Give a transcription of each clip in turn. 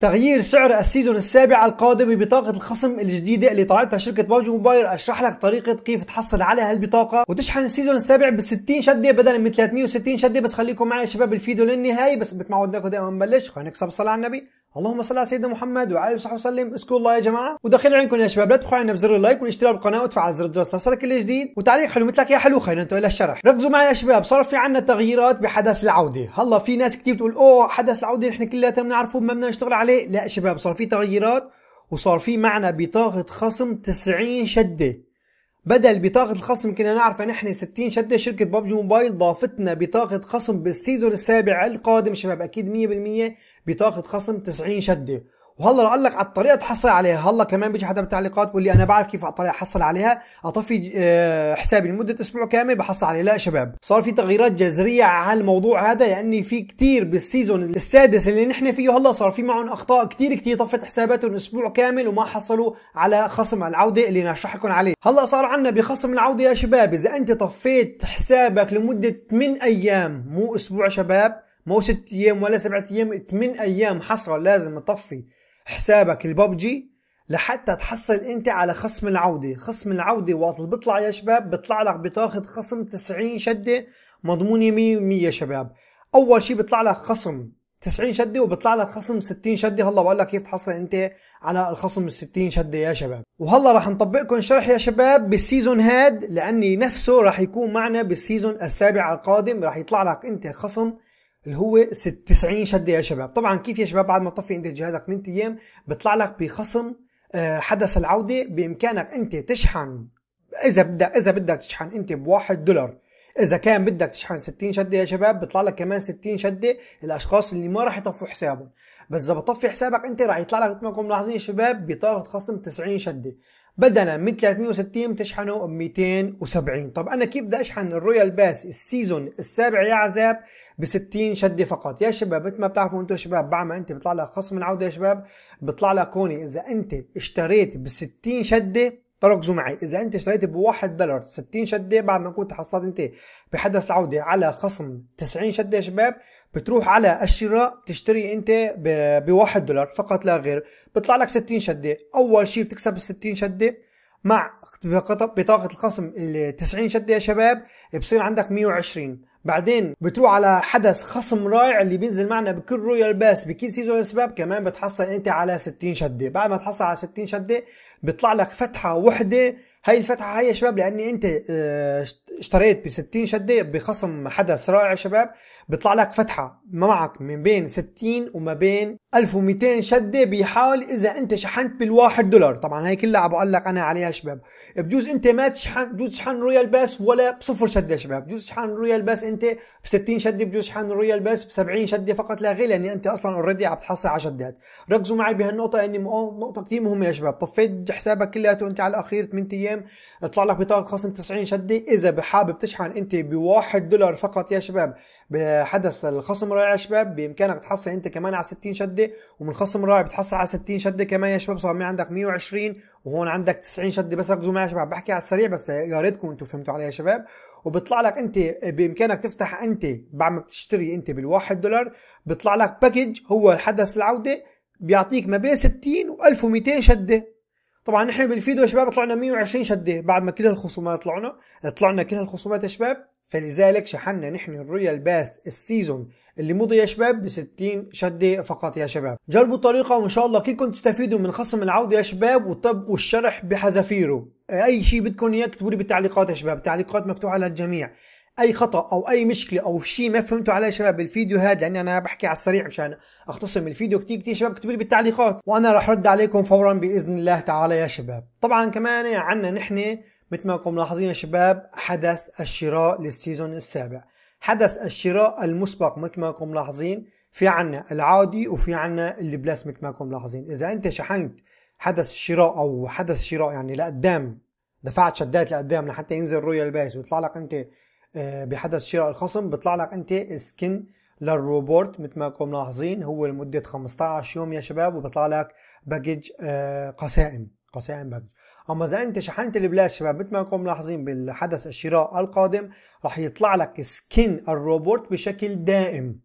تغيير سعر السيزون السابع القادم ببطاقة الخصم الجديدة اللي طلعتها شركة بابجي موبايل اشرح لك طريقة كيف تحصل على هالبطاقة وتشحن السيزون السابع ب 60 شدة بدلا من 360 شدة بس خليكم معي يا شباب الفيديو للنهاية بس مثل ما دائما نبلش خلينا نكسب صلاة على النبي اللهم صل على سيدنا محمد وعلى اله وصحبه وسلم اسكوا الله يا جماعه وداخل عندكم يا شباب لا تدخلوا علينا بزر اللايك والاشتراك بالقناه وتفعل زر الجرس لصلك كل جديد وتعليق حلو مثلك يا حلو خلينا ننتقل للشرح ركزوا معي يا شباب صار في عندنا تغييرات بحدث العوده هلا في ناس كثير بتقول اوه حدث العوده نحن كلياتنا بنعرفه ما بدنا نشتغل عليه لا شباب صار في تغييرات وصار في معنا بطاقه خصم 90 شده بدل بطاقة الخصم كنا نعرفها نحن 60 شدة شركة بابجي موبايل ضافتنا بطاقة خصم بالسيزون السابع القادم شباب أكيد 100% بطاقه خصم 90 شده وهلا قال لك على الطريقه تحصل عليها هلا كمان بيجي حدا بالتعليقات بيقول لي انا بعرف كيف على الطريقه احصل عليها اطفي آه، حسابي لمده اسبوع كامل بحصل عليه لا شباب صار في تغييرات جذريه على الموضوع هذا لاني في كتير بالسيزون السادس اللي نحن فيه هلا صار في معهم اخطاء كتير كتير طفت حساباتهم اسبوع كامل وما حصلوا على خصم العوده اللي نشرح لكم عليه هلا صار عندنا بخصم العوده يا شباب اذا انت طفيت حسابك لمده 8 ايام مو اسبوع شباب مو ست ايام ولا سبعة ايام ثمان ايام حصرا لازم تطفي حسابك الببجي لحتى تحصل انت على خصم العودة خصم العودة وقت بيطلع يا شباب بيطلع لك بتاخد خصم 90 شدة مضمونة 100% يا شباب اول شي بيطلع لك خصم 90 شده وبيطلع لك خصم 60 شده هلا بقول لك كيف تحصل انت على الخصم الستين 60 شده يا شباب وهلا رح نطبقكم شرح يا شباب بالسيزون هاد لاني نفسه رح يكون معنا بالسيزون السابع القادم رح يطلع لك انت خصم اللي هو 90 شده يا شباب طبعا كيف يا شباب بعد ما تطفي انت جهازك 8 ايام بيطلع لك بخصم آه، حدث العوده بامكانك انت تشحن اذا بدك اذا بدك تشحن انت ب1 دولار اذا كان بدك تشحن 60 شده يا شباب بيطلع لك كمان 60 شده الاشخاص اللي ما راح يطفوا حسابهم بس اذا بطفي حسابك انت راح يطلع لك مثل ما ملاحظين يا شباب بطاقه خصم 90 شده بدلا من 360 بتشحنه ب 270 طب انا كيف بدي اشحن الرويال باس السيزون السابع يا عذاب ب 60 شده فقط يا شباب مثل ما بتعرفوا انتم شباب بعمل انت بيطلع لك خصم العوده يا شباب بيطلع لك هون اذا انت اشتريت ب 60 شده تركزوا معي اذا انت اشتريت ب 1 دولار 60 شده بعد ما كنت حصلت انت بحدث العوده على خصم 90 شده يا شباب بتروح على الشراء بتشتري انت بواحد دولار فقط لا غير بيطلع لك 60 شده اول شيء بتكسب ال 60 شده مع بطاقة الخصم ال 90 شدة يا شباب بصير عندك 120 بعدين بتروح على حدث خصم رائع اللي بينزل معنا بكل رويال باس بكل سيزون سباب كمان بتحصل انت على 60 شدة بعد ما تحصل على 60 شدة بيطلع لك فتحة وحدة هاي الفتحة هاي يا شباب لاني انت آه، اشتريت ب 60 شده بخصم حدث رائع شباب بيطلع لك فتحه معك من بين 60 وما بين 1200 شده بحال اذا انت شحنت بالواحد دولار طبعا هي كلها عم لك انا عليها شباب بجوز انت ما تشحن بجوز تشحن رويال باس ولا بصفر شده شباب بجوز تشحن رويال باس انت 60 شده بجوز شحن الرويال بس ب 70 شده فقط لا غير لاني يعني انت اصلا اوريدي عم تحصل على شدات ركزوا معي بهالنقطه اني يعني نقطه كثير مهمه يا شباب طفيت حسابك كلياته انت على الاخير 8 ايام اطلع لك بطاقه خصم 90 شده اذا بحابب تشحن انت ب 1 دولار فقط يا شباب بحدث الخصم رائع يا شباب بامكانك تحصل انت كمان على 60 شده ومن خصم رائع بتحصل على 60 شده كمان يا شباب صار معي عندك 120 وهون عندك 90 شده بس ركزوا معي يا شباب بحكي على السريع بس يا ريتكم انتم فهمتوا علي يا شباب وبيطلع لك انت بامكانك تفتح انت بعد ما تشتري انت بالواحد دولار بيطلع لك باكج هو الحدث العوده بيعطيك ما بين 60 و1200 شده طبعا نحن بالفيديو يا شباب طلعنا 120 شده بعد ما كل هالخصومات طلعنا طلعنا كل هالخصومات يا شباب فلذلك شحنا نحن الرويال باس السيزون اللي مضي يا شباب ب 60 شده فقط يا شباب جربوا الطريقه وان شاء الله كلكم تستفيدوا من خصم العوده يا شباب والطب والشرح بحذافيره اي شيء بدكم اياه اكتبوا لي بالتعليقات يا شباب تعليقات مفتوحه للجميع اي خطا او اي مشكله او شيء ما فهمتوا عليه شباب بالفيديو هذا لاني انا بحكي على السريع مشان اختصم الفيديو كتير كتير شباب اكتبوا لي بالتعليقات وانا راح رد عليكم فورا باذن الله تعالى يا شباب طبعا كمان عندنا نحن مثل ما انكم ملاحظين يا شباب حدث الشراء للسيزون السابع حدث الشراء المسبق مثل ما انكم ملاحظين في عنا العادي وفي عنا اللي بلس مثل ما انكم ملاحظين اذا انت شحنت حدث الشراء او حدث الشراء يعني لقدام دفعت شدات لقدام لحتى ينزل رويال بايس ويطلع لك انت آه، بحدث شراء الخصم بيطلع لك انت سكن للروبورت مثل ما انكم ملاحظين هو لمده 15 يوم يا شباب وبيطلع لك باكج آه، قسائم قسائم باكج اما اذا انت شحنت البلاش شباب مثل ما انكم ملاحظين بالحدث الشراء القادم راح يطلع لك سكين الروبوت بشكل دائم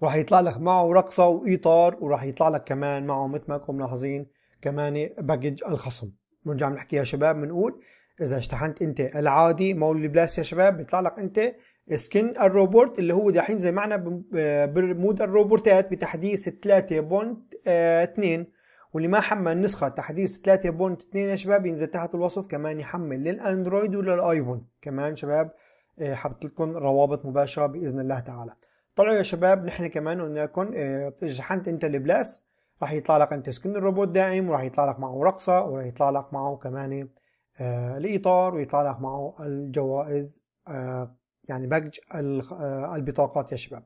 وراح يطلع لك معه رقصه واطار وراح يطلع لك كمان معه مثل ما انكم ملاحظين كمان باكج الخصم بنرجع بنحكي يا شباب بنقول اذا اشتحنت انت العادي مول البلاس يا شباب بيطلع لك انت سكن الروبوت اللي هو دحين زي معنا بمود آه، الروبوتات بتحديث 3.2 واللي ما حمل نسخة تحديث 3.2 يا شباب ينزل تحت الوصف كمان يحمل للأندرويد وللآيفون كمان شباب آه، حبت لكم روابط مباشرة بإذن الله تعالى طلعوا يا شباب نحن كمان قلنا لكم شحنت آه، انت البلاس راح يطلع لك انت سكن الروبوت دائم وراح يطلع لك معه رقصة وراح يطلع لك معه كمان آه، الإطار ويطلع لك معه الجوائز يعني باكج البطاقات يا شباب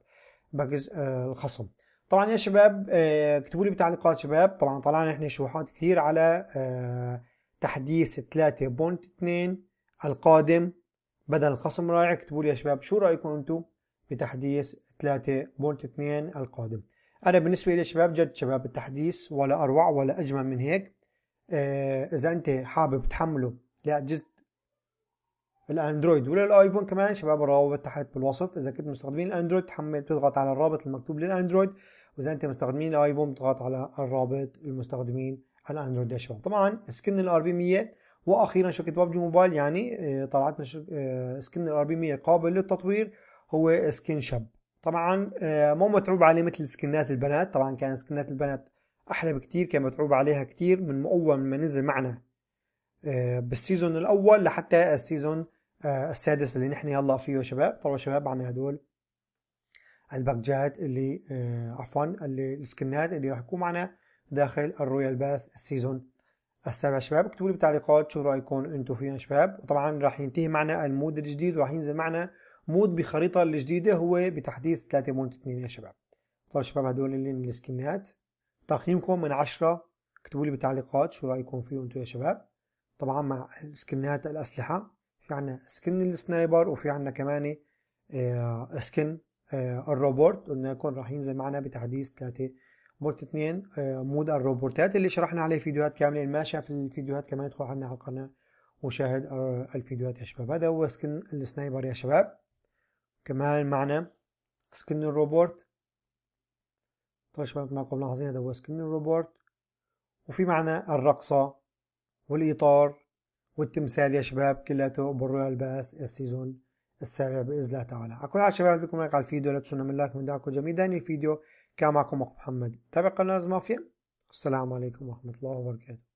باكج الخصم طبعا يا شباب آه، اكتبوا لي بتعليقات شباب طبعا طلعنا احنا شروحات كثير على آه، تحديث 3.2 القادم بدل الخصم رائع اكتبوا لي يا شباب شو رايكم انتم بتحديث 3.2 القادم انا بالنسبه لي يا شباب جد شباب التحديث ولا اروع ولا اجمل من هيك آه، اذا انت حابب تحمله لاجهزه الاندرويد ولا الايفون كمان شباب الروابط تحت بالوصف اذا كنت مستخدمين الاندرويد تحمل تضغط على الرابط المكتوب للاندرويد واذا انت مستخدمين الايفون بتضغط على الرابط المستخدمين على اندرويد داشبورد طبعا سكن الار بي 100 واخيرا شركه ببجي موبايل يعني آه، طلعت لنا آه، سكن الار بي 100 قابل للتطوير هو سكن شاب طبعا آه، مو متعوب عليه مثل سكنات البنات طبعا كان سكنات البنات احلى بكتير كان متعوب عليها كتير من اول ما نزل معنا بالسيزون الاول لحتى السيزون السادس اللي نحن هلا فيه شباب طلعوا شباب عنا هدول الباكجات اللي آه، عفوا اللي السكنات اللي راح يكون معنا داخل الرويال باس السيزون السابع شباب اكتبوا لي بالتعليقات شو رايكم انتم فيها شباب وطبعا راح ينتهي معنا المود الجديد وراح ينزل معنا مود بخريطة الجديدة هو بتحديث 3.2 يا شباب طبعا شباب هدول اللي السكنات تقييمكم من 10 اكتبوا لي بالتعليقات شو رايكم فيه انتم يا شباب طبعا مع السكنات الاسلحه في عنا سكن السنايبر وفي عنا كمان آه، سكن آه، الروبورت قلنا لكم رايحين زي معنا بتحديث 3 بورت 2 مود الروبورتات اللي شرحنا عليه فيديوهات كامله اللي ما شاف الفيديوهات كمان يدخل عندنا على القناه وشاهد الفيديوهات يا شباب هذا هو سكن السنايبر يا شباب كمان معنا سكن الروبورت طبعا شباب معكم ملاحظين هذا هو سكن الروبورت وفي معنا الرقصة والإطار والتمثال يا شباب كلاته بالرويال باس السيزون السابع باذن الله تعالى على كل حال شباب لكم لايك على الفيديو لا تنسوا من لايك من دعمكم جميل داني الفيديو كان معكم اخو محمد تابع قناه مافيا السلام عليكم ورحمه الله وبركاته